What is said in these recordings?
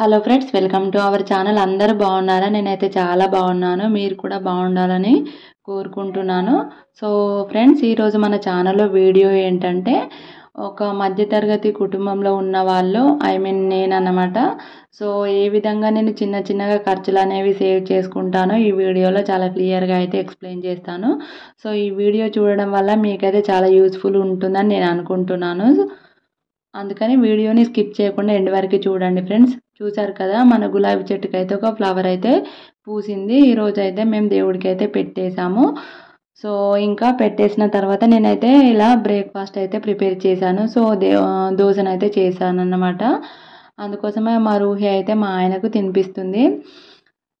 hello friends welcome to our channel అందరూ బాగున్నారా నేనైతే చాలా బాగున్నాను మీరు కూడా బాగుండాలని కోరుకుంటున్నాను సో ఫ్రెండ్స్ ఈరోజు మన ఛానల్లో వీడియో ఏంటంటే ఒక మధ్యతరగతి కుటుంబంలో ఉన్న వాళ్ళు ఐ మీన్ నేను అన్నమాట సో ఏ విధంగా నేను చిన్న చిన్నగా ఖర్చులు అనేవి సేవ్ చేసుకుంటానో ఈ వీడియోలో చాలా క్లియర్గా అయితే ఎక్స్ప్లెయిన్ చేస్తాను సో ఈ వీడియో చూడడం వల్ల మీకైతే చాలా యూస్ఫుల్ ఉంటుందని నేను అనుకుంటున్నాను అందుకని వీడియోని స్కిప్ చేయకుండా ఎండ్ వరకు చూడండి ఫ్రెండ్స్ చూసారు కదా మన గులాబీ చెట్టుకి అయితే ఒక ఫ్లవర్ అయితే పూసింది ఈరోజు అయితే మేము దేవుడికి అయితే పెట్టేశాము సో ఇంకా పెట్టేసిన తర్వాత నేనైతే ఇలా బ్రేక్ఫాస్ట్ అయితే ప్రిపేర్ చేశాను సో దే దోశనైతే చేశాను అన్నమాట అందుకోసమే మా రూహి అయితే మా ఆయనకు తినిపిస్తుంది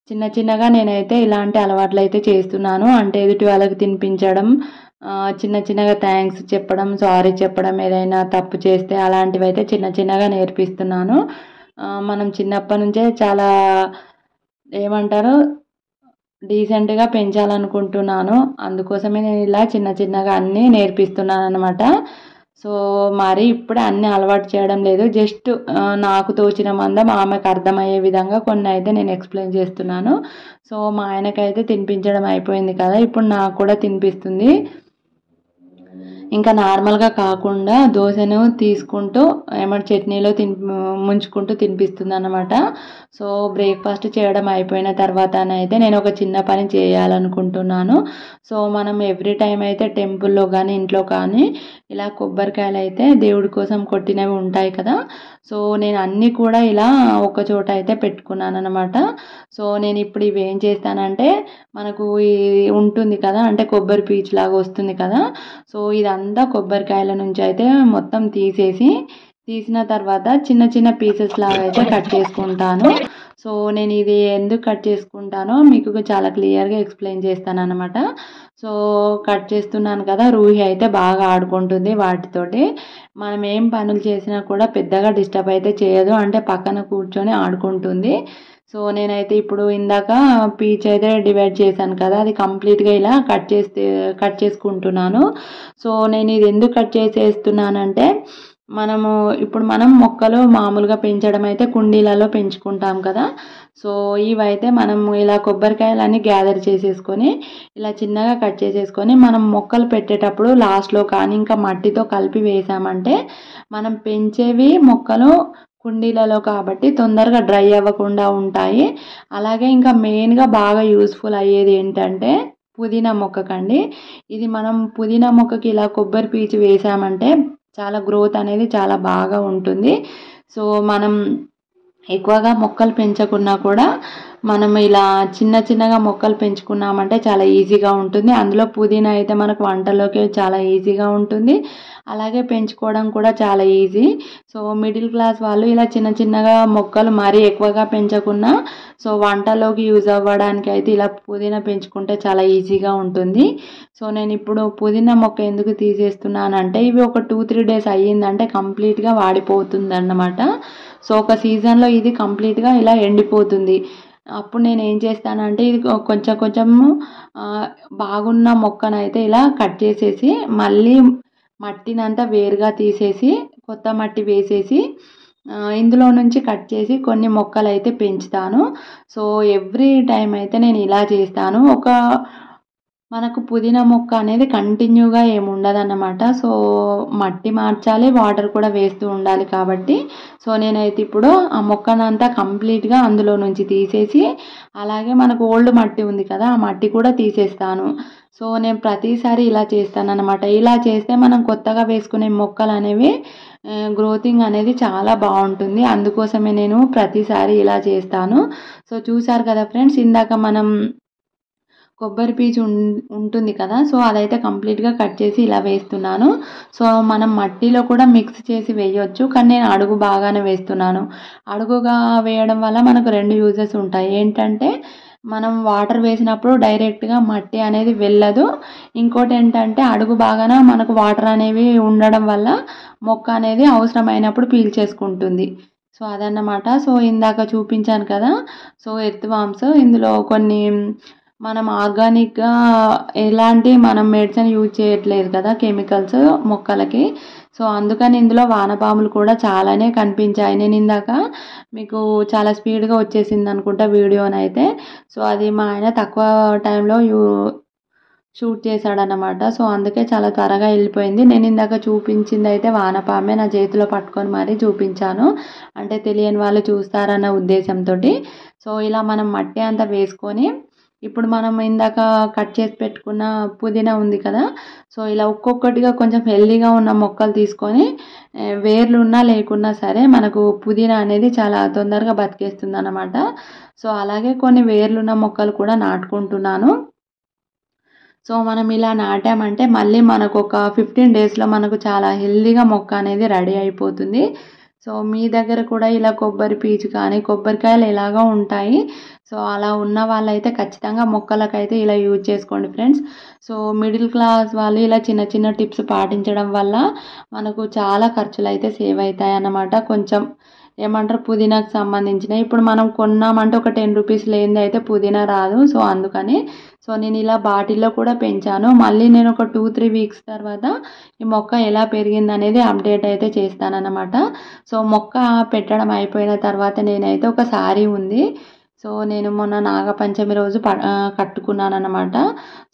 చిన్న చిన్నగా నేనైతే ఇలాంటి అలవాట్లు అయితే చేస్తున్నాను అంటే ఎదుటి వాళ్ళకి తినిపించడం చిన్న చిన్నగా థ్యాంక్స్ చెప్పడం సారీ చెప్పడం ఏదైనా తప్పు చేస్తే అలాంటివి అయితే చిన్న చిన్నగా నేర్పిస్తున్నాను మనం చిన్నప్పటి నుంచే చాలా ఏమంటారు డీసెంట్గా పెంచాలనుకుంటున్నాను అందుకోసమే నేను ఇలా చిన్న చిన్నగా అన్నీ నేర్పిస్తున్నాను అనమాట సో మరి ఇప్పుడు అన్నీ అలవాటు చేయడం లేదు జస్ట్ నాకు తోచిన మందం ఆమెకు అర్థమయ్యే విధంగా కొన్ని అయితే నేను ఎక్స్ప్లెయిన్ చేస్తున్నాను సో మా ఆయనకైతే తినిపించడం అయిపోయింది కదా ఇప్పుడు నాకు కూడా తినిపిస్తుంది ఇంకా నార్మల్గా కాకుండా దోశను తీసుకుంటూ ఏమంటే చట్నీలో తిని ముంచుకుంటూ తినిపిస్తుంది అనమాట సో బ్రేక్ఫాస్ట్ చేయడం అయిపోయిన తర్వాతనైతే నేను ఒక చిన్న పని చేయాలనుకుంటున్నాను సో మనం ఎవ్రీ టైం అయితే టెంపుల్లో కానీ ఇంట్లో కానీ ఇలా కొబ్బరికాయలు అయితే దేవుడి కోసం కొట్టినవి ఉంటాయి కదా సో నేను అన్నీ కూడా ఇలా ఒక చోట అయితే పెట్టుకున్నాను అనమాట సో నేను ఇప్పుడు ఇవి ఏం చేస్తానంటే మనకు ఇది ఉంటుంది కదా అంటే కొబ్బరి పీచు లాగా వస్తుంది కదా సో ఇదంతా కొబ్బరికాయల నుంచి అయితే మొత్తం తీసేసి తీసిన తర్వాత చిన్న చిన్న పీసెస్ లాగా అయితే కట్ చేసుకుంటాను సో నేను ఇది ఎందుకు కట్ చేసుకుంటానో మీకు చాలా క్లియర్గా ఎక్స్ప్లెయిన్ చేస్తాను అనమాట సో కట్ చేస్తున్నాను కదా రూహి అయితే బాగా ఆడుకుంటుంది వాటితోటి మనం ఏం పనులు చేసినా కూడా పెద్దగా డిస్టర్బ్ అయితే చేయదు అంటే పక్కన కూర్చొని ఆడుకుంటుంది సో నేనైతే ఇప్పుడు ఇందాక పీచ్ అయితే డివైడ్ చేశాను కదా అది కంప్లీట్గా ఇలా కట్ చేస్తే కట్ చేసుకుంటున్నాను సో నేను ఇది ఎందుకు కట్ చేసేస్తున్నానంటే మనము ఇప్పుడు మనం మొక్కలు మామూలుగా పెంచడం అయితే కుండీలలో పెంచుకుంటాం కదా సో ఇవైతే మనం ఇలా కొబ్బరికాయలన్నీ గ్యాదర్ చేసేసుకొని ఇలా చిన్నగా కట్ చేసేసుకొని మనం మొక్కలు పెట్టేటప్పుడు లాస్ట్లో కానీ ఇంకా మట్టితో కలిపి వేసామంటే మనం పెంచేవి మొక్కలు కుండీలలో కాబట్టి తొందరగా డ్రై అవ్వకుండా ఉంటాయి అలాగే ఇంకా మెయిన్గా బాగా యూస్ఫుల్ అయ్యేది ఏంటంటే పుదీనా మొక్కకండి ఇది మనం పుదీనా మొక్కకి ఇలా కొబ్బరి పీచు వేసామంటే చాలా గ్రోత్ అనేది చాలా బాగా ఉంటుంది సో మనం ఎక్కువగా మొక్కలు పెంచకున్నా కూడా మనం ఇలా చిన్న చిన్నగా మొక్కలు పెంచుకున్నామంటే చాలా ఈజీగా ఉంటుంది అందులో పుదీనా అయితే మనకు వంటలోకి చాలా ఈజీగా ఉంటుంది అలాగే పెంచుకోవడం కూడా చాలా ఈజీ సో మిడిల్ క్లాస్ వాళ్ళు ఇలా చిన్న చిన్నగా మొక్కలు మరీ ఎక్కువగా పెంచకుండా సో వంటలోకి యూజ్ అవ్వడానికి అయితే ఇలా పుదీనా పెంచుకుంటే చాలా ఈజీగా ఉంటుంది సో నేను ఇప్పుడు పుదీనా మొక్క ఎందుకు తీసేస్తున్నానంటే ఇవి ఒక టూ త్రీ డేస్ అయ్యిందంటే కంప్లీట్గా వాడిపోతుంది అన్నమాట సో ఒక సీజన్లో ఇది కంప్లీట్గా ఇలా ఎండిపోతుంది అప్పుడు నేను ఏం చేస్తానంటే ఇది కొంచెం కొంచెము బాగున్న మొక్కనైతే ఇలా కట్ చేసేసి మళ్ళీ మట్టినంతా వేరుగా తీసేసి కొత్త మట్టి వేసేసి ఇందులో నుంచి కట్ చేసి కొన్ని మొక్కలు అయితే పెంచుతాను సో ఎవ్రీ టైం అయితే నేను ఇలా చేస్తాను ఒక మనకు పుదీనా మొక్క అనేది కంటిన్యూగా ఏమి అన్నమాట సో మట్టి మార్చాలి వాటర్ కూడా వేస్తూ ఉండాలి కాబట్టి సో నేనైతే ఇప్పుడు ఆ మొక్కనంతా కంప్లీట్గా అందులో నుంచి తీసేసి అలాగే మనకు ఓల్డ్ మట్టి ఉంది కదా ఆ మట్టి కూడా తీసేస్తాను సో నేను ప్రతిసారి ఇలా చేస్తాను అనమాట ఇలా చేస్తే మనం కొత్తగా వేసుకునే మొక్కలు అనేవి గ్రోతింగ్ అనేది చాలా బాగుంటుంది అందుకోసమే నేను ప్రతిసారి ఇలా చేస్తాను సో చూసారు కదా ఫ్రెండ్స్ ఇందాక మనం కొబ్బరి పీచు ఉంటుంది కదా సో అదైతే కంప్లీట్గా కట్ చేసి ఇలా వేస్తున్నాను సో మనం మట్టిలో కూడా మిక్స్ చేసి వేయొచ్చు కానీ నేను అడుగు బాగానే వేస్తున్నాను అడుగుగా వేయడం వల్ల మనకు రెండు యూజెస్ ఉంటాయి ఏంటంటే మనం వాటర్ వేసినప్పుడు డైరెక్ట్గా మట్టి అనేది వెళ్ళదు ఇంకోటి ఏంటంటే అడుగు బాగాన మనకు వాటర్ అనేవి ఉండడం వల్ల మొక్క అనేది అవసరమైనప్పుడు పీల్చేసుకుంటుంది సో అదన్నమాట సో ఇందాక చూపించాను కదా సో ఎర్త్ వామ్స్ ఇందులో కొన్ని మనం ఆర్గానిక్గా ఎలాంటి మనం మెడిసిన్ యూజ్ చేయట్లేదు కదా కెమికల్స్ మొక్కలకి సో అందుకని ఇందులో వానపాములు కూడా చాలానే కనిపించాయి నేను ఇందాక మీకు చాలా స్పీడ్గా వచ్చేసింది అనుకుంటా వీడియోనైతే సో అది మా ఆయన తక్కువ టైంలో యూ షూట్ చేశాడనమాట సో అందుకే చాలా త్వరగా వెళ్ళిపోయింది నేను ఇందాక చూపించింది అయితే వానపామే నా చేతిలో పట్టుకొని మరీ చూపించాను అంటే తెలియని వాళ్ళు చూస్తారన్న ఉద్దేశంతో సో ఇలా మనం మట్టి అంతా వేసుకొని ఇప్పుడు మనం ఇందాక కట్ చేసి పెట్టుకున్న పుదీనా ఉంది కదా సో ఇలా ఒక్కొక్కటిగా కొంచెం హెల్దీగా ఉన్న మొక్కలు తీసుకొని వేర్లు ఉన్నా లేకున్నా సరే మనకు పుదీనా అనేది చాలా తొందరగా బతికేస్తుంది అనమాట సో అలాగే కొన్ని వేర్లున్న మొక్కలు కూడా నాటుకుంటున్నాను సో మనం ఇలా నాటామంటే మళ్ళీ మనకు ఒక ఫిఫ్టీన్ డేస్లో మనకు చాలా హెల్దీగా మొక్క అనేది రెడీ అయిపోతుంది సో మీ దగ్గర కూడా ఇలా కొబ్బరి పీచు కానీ కొబ్బరికాయలు ఇలాగా ఉంటాయి సో అలా ఉన్న వాళ్ళైతే ఖచ్చితంగా మొక్కలకైతే ఇలా యూజ్ చేసుకోండి ఫ్రెండ్స్ సో మిడిల్ క్లాస్ వాళ్ళు ఇలా చిన్న చిన్న టిప్స్ పాటించడం వల్ల మనకు చాలా ఖర్చులు అయితే సేవ్ అవుతాయి అన్నమాట కొంచెం ఏమంటారు పుదీనాకు సంబంధించిన ఇప్పుడు మనం కొన్నామంటే ఒక టెన్ రూపీస్ లేనిది అయితే పుదీనా రాదు సో అందుకని సో నేను ఇలా బాటిల్లో కూడా పెంచాను మళ్ళీ నేను ఒక టూ త్రీ వీక్స్ తర్వాత ఈ మొక్క ఎలా పెరిగింది అనేది అప్డేట్ అయితే చేస్తానన్నమాట సో మొక్క పెట్టడం అయిపోయిన తర్వాత నేనైతే ఒక సారీ ఉంది సో నేను మొన్న నాగపంచమి రోజు ప కట్టుకున్నాను అనమాట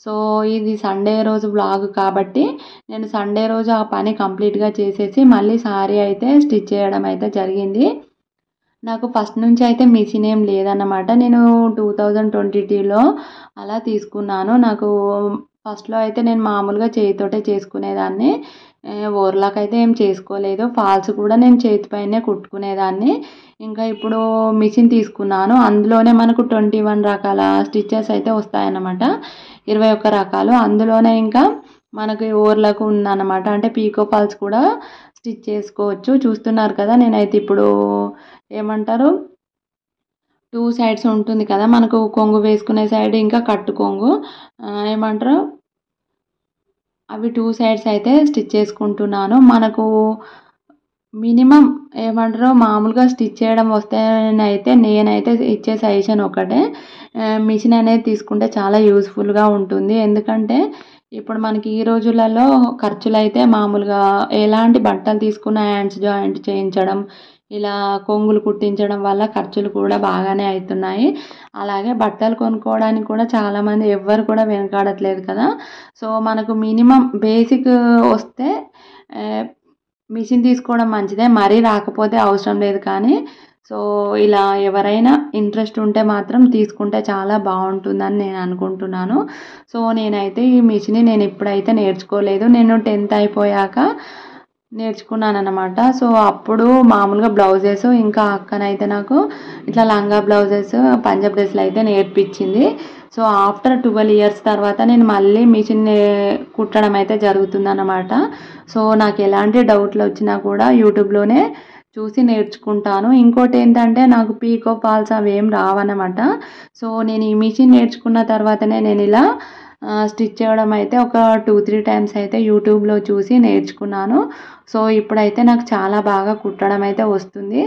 సో ఇది సండే రోజు బ్లాగ్ కాబట్టి నేను సండే రోజు ఆ పని కంప్లీట్గా చేసేసి మళ్ళీ సారీ అయితే స్టిచ్ చేయడం అయితే జరిగింది నాకు ఫస్ట్ నుంచి అయితే మిషన్ ఏం లేదన్నమాట నేను టూ థౌజండ్ ట్వంటీ టూలో అలా తీసుకున్నాను నాకు ఫస్ట్లో అయితే నేను మామూలుగా చేతితోటే చేసుకునేదాన్ని ఓర్లాకైతే ఏం చేసుకోలేదు ఫాల్స్ కూడా నేను చేతిపైనే కుట్టుకునేదాన్ని ఇంకా ఇప్పుడు మిషన్ తీసుకున్నాను అందులోనే మనకు ట్వంటీ వన్ రకాల స్టిచ్చెస్ అయితే వస్తాయన్నమాట ఇరవై ఒక్క రకాలు అందులోనే ఇంకా మనకి ఓర్లకు ఉందన్నమాట అంటే పీకో పాల్స్ కూడా స్టిచ్ చేసుకోవచ్చు చూస్తున్నారు కదా నేనైతే ఇప్పుడు ఏమంటారు టూ సైడ్స్ ఉంటుంది కదా మనకు కొంగు వేసుకునే సైడ్ ఇంకా కట్టు కొంగు ఏమంటారు అవి టూ సైడ్స్ అయితే స్టిచ్ చేసుకుంటున్నాను మనకు మినిమం ఏమంటారు మామూలుగా స్టిచ్ చేయడం వస్తేనైతే నేనైతే ఇచ్చే సజెషన్ ఒకటే మిషన్ అనేది తీసుకుంటే చాలా యూస్ఫుల్గా ఉంటుంది ఎందుకంటే ఇప్పుడు మనకి ఈ రోజులలో ఖర్చులు అయితే మామూలుగా ఎలాంటి బట్టలు తీసుకున్న హ్యాండ్స్ జాయింట్ చేయించడం ఇలా కొంగులు కుట్టించడం వల్ల ఖర్చులు కూడా బాగానే అవుతున్నాయి అలాగే బట్టలు కొనుక్కోవడానికి కూడా చాలామంది ఎవ్వరు కూడా వెనకాడట్లేదు కదా సో మనకు మినిమం బేసిక్ వస్తే మిషన్ తీసుకోవడం మంచిదే మరీ రాకపోతే అవసరం లేదు కానీ సో ఇలా ఎవరైనా ఇంట్రెస్ట్ ఉంటే మాత్రం తీసుకుంటే చాలా బాగుంటుందని నేను అనుకుంటున్నాను సో నేనైతే ఈ మిషన్ని నేను ఇప్పుడైతే నేర్చుకోలేదు నేను టెన్త్ అయిపోయాక నేర్చుకున్నాను అనమాట సో అప్పుడు మామూలుగా బ్లౌజెస్ ఇంకా అక్కనైతే నాకు ఇట్లా లంగా బ్లౌజెస్ పంజాబ్ డ్రెస్లు అయితే నేర్పించింది సో ఆఫ్టర్ ట్వెల్వ్ ఇయర్స్ తర్వాత నేను మళ్ళీ మిషన్ కుట్టడం అయితే అనమాట సో నాకు ఎలాంటి డౌట్లు వచ్చినా కూడా యూట్యూబ్లోనే చూసి నేర్చుకుంటాను ఇంకోటి ఏంటంటే నాకు పీకో పాల్స్ అవి ఏం రావన్నమాట సో నేను ఈ మిషన్ నేర్చుకున్న తర్వాతనే నేను ఇలా స్టిచ్ చేయడం అయితే ఒక టూ త్రీ టైమ్స్ అయితే యూట్యూబ్లో చూసి నేర్చుకున్నాను సో ఇప్పుడైతే నాకు చాలా బాగా కుట్టడం అయితే వస్తుంది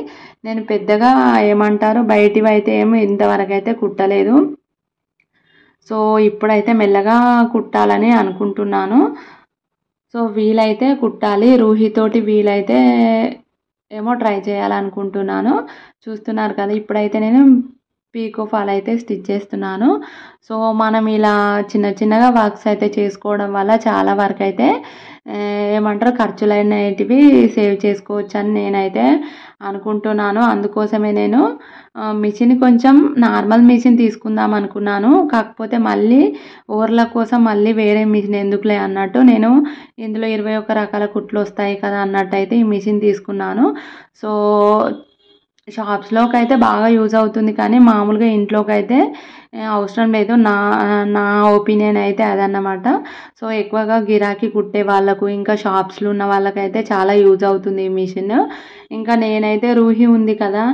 నేను పెద్దగా ఏమంటారు బయటివి అయితే ఏమి ఇంతవరకు అయితే కుట్టలేదు సో ఇప్పుడైతే మెల్లగా కుట్టాలని అనుకుంటున్నాను సో వీలైతే కుట్టాలి రూహితోటి వీలైతే ఏమో ట్రై చేయాలనుకుంటున్నాను చూస్తున్నారు కదా ఇప్పుడైతే నేను పీకో ఫాల్ అయితే స్టిచ్ చేస్తున్నాను సో మనం ఇలా చిన్న చిన్నగా వర్క్స్ అయితే చేసుకోవడం వల్ల చాలా వరకు అయితే ఏమంటారు ఖర్చులు అనేటివి సేవ్ చేసుకోవచ్చు అని నేనైతే అనుకుంటున్నాను అందుకోసమే నేను మిషన్ కొంచెం నార్మల్ మిషన్ తీసుకుందాం అనుకున్నాను కాకపోతే మళ్ళీ ఊర్ల కోసం మళ్ళీ వేరే మిషన్ ఎందుకులే అన్నట్టు నేను ఇందులో ఇరవై ఒక్క రకాల కుట్లు వస్తాయి కదా అన్నట్టు అయితే ఈ మిషన్ తీసుకున్నాను సో షాప్స్లోకి అయితే బాగా యూజ్ అవుతుంది కానీ మామూలుగా ఇంట్లోకి అయితే అవసరం లేదు నా నా ఒపీనియన్ అయితే అదన్నమాట సో ఎక్కువగా గిరాకీ కుట్టే వాళ్ళకు ఇంకా షాప్స్లో ఉన్న వాళ్ళకైతే చాలా యూజ్ అవుతుంది ఈ మిషన్ ఇంకా నేనైతే రూహి ఉంది కదా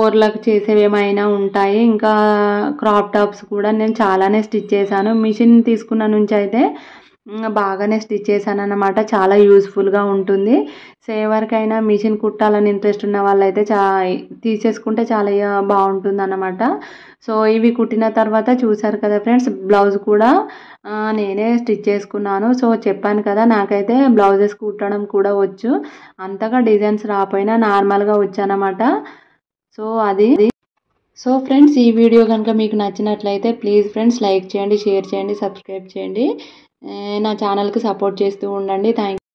ఓర్లకు చేసేవి ఏమైనా ఉంటాయి ఇంకా క్రాప్ టాప్స్ కూడా నేను చాలానే స్టిచ్ చేశాను మిషన్ తీసుకున్న నుంచి అయితే బాగానే స్టిచ్ చేశాను అనమాట చాలా యూస్ఫుల్గా ఉంటుంది సో ఎవరికైనా మిషన్ కుట్టాలని ఇంట్రెస్ట్ ఉన్న వాళ్ళైతే చా తీసేసుకుంటే చాలా బాగుంటుంది అనమాట సో ఇవి కుట్టిన తర్వాత చూసారు కదా ఫ్రెండ్స్ బ్లౌజ్ కూడా నేనే స్టిచ్ చేసుకున్నాను సో చెప్పాను కదా నాకైతే బ్లౌజెస్ కుట్టడం కూడా వచ్చు అంతగా డిజైన్స్ రాపోయినా నార్మల్గా వచ్చానమాట సో అది సో ఫ్రెండ్స్ ఈ వీడియో కనుక మీకు నచ్చినట్లయితే ప్లీజ్ ఫ్రెండ్స్ లైక్ చేయండి షేర్ చేయండి సబ్స్క్రైబ్ చేయండి నా ఛానల్కి సపోర్ట్ చేస్తూ ఉండండి థ్యాంక్